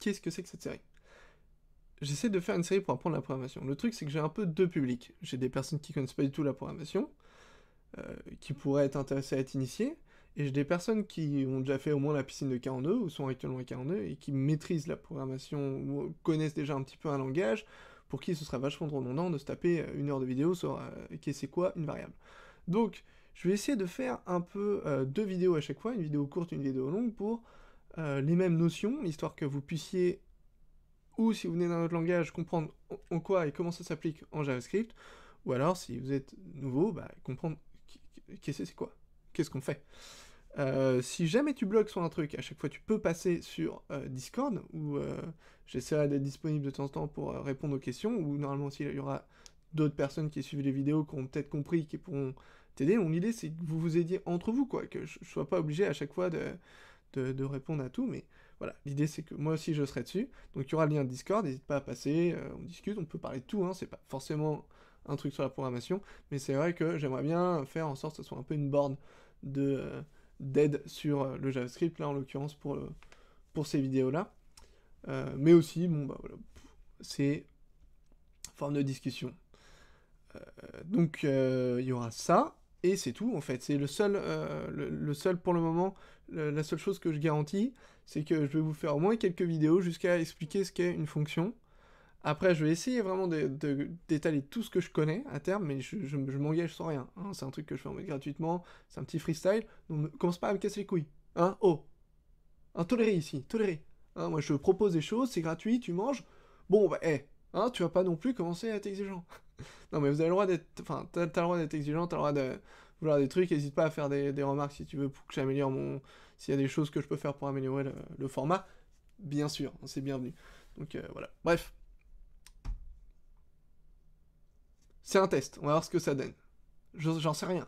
qu'est-ce que c'est que cette série J'essaie de faire une série pour apprendre la programmation. Le truc, c'est que j'ai un peu deux publics. J'ai des personnes qui connaissent pas du tout la programmation, euh, qui pourraient être intéressées à être initiées, et j'ai des personnes qui ont déjà fait au moins la piscine de 42 ou sont actuellement à 42 et qui maîtrisent la programmation ou connaissent déjà un petit peu un langage pour qui ce serait vachement redondant de se taper euh, une heure de vidéo sur euh, c'est quoi une variable. Donc je vais essayer de faire un peu euh, deux vidéos à chaque fois, une vidéo courte, une vidéo longue pour euh, les mêmes notions, histoire que vous puissiez, ou si vous venez d'un autre langage, comprendre en quoi et comment ça s'applique en JavaScript, ou alors si vous êtes nouveau, bah, comprendre qu'est-ce que c'est quoi, qu'est-ce qu'on fait. Euh, si jamais tu bloques sur un truc, à chaque fois tu peux passer sur euh, Discord, où j'essaierai d'être disponible de temps en temps pour répondre aux questions, ou normalement s'il y aura d'autres personnes qui suivent les vidéos, qui ont peut-être compris, qui pourront t'aider. mon l'idée c'est que vous vous aidiez entre vous, quoi, que je ne sois pas obligé à chaque fois de de, répondre à tout, mais voilà, l'idée c'est que moi aussi je serai dessus. Donc il y aura le lien Discord, n'hésite pas à passer, euh, on discute, on peut parler de tout, hein, c'est pas forcément un truc sur la programmation, mais c'est vrai que j'aimerais bien faire en sorte que ce soit un peu une borne de euh, d'aide sur euh, le JavaScript, là en l'occurrence pour, pour ces vidéos-là. mais aussi, bon bah voilà, c'est forme de discussion. donc il y aura ça, et c'est tout, en fait. C'est le seul, euh, le, seul pour le moment, la seule chose que je garantis, c'est que je vais vous faire au moins quelques vidéos jusqu'à expliquer ce qu'est une fonction. Après, je vais essayer vraiment d'étaler tout ce que je connais à terme, mais je, m'engage sans rien. Hein. C'est un truc que je fais en mode gratuitement, c'est un petit freestyle, donc ne commence pas à me casser les couilles. Hein oh un hein, Toléré ici, toléré. Hein, moi, je propose des choses, c'est gratuit, tu manges. Bon, bah, hé, eh, hein, tu vas pas non plus commencer à être exigeant non, mais vous avez le droit d'être. Enfin, t'as, le droit d'être exigeant, t'as le droit de vouloir des trucs. N'hésite pas à faire des, remarques si tu veux pour que j'améliore mon. S'il y a des choses que je peux faire pour améliorer le, format, bien sûr, hein, c'est bienvenu. Donc euh, voilà. Bref. C'est un test, on va voir ce que ça donne. J'en sais rien.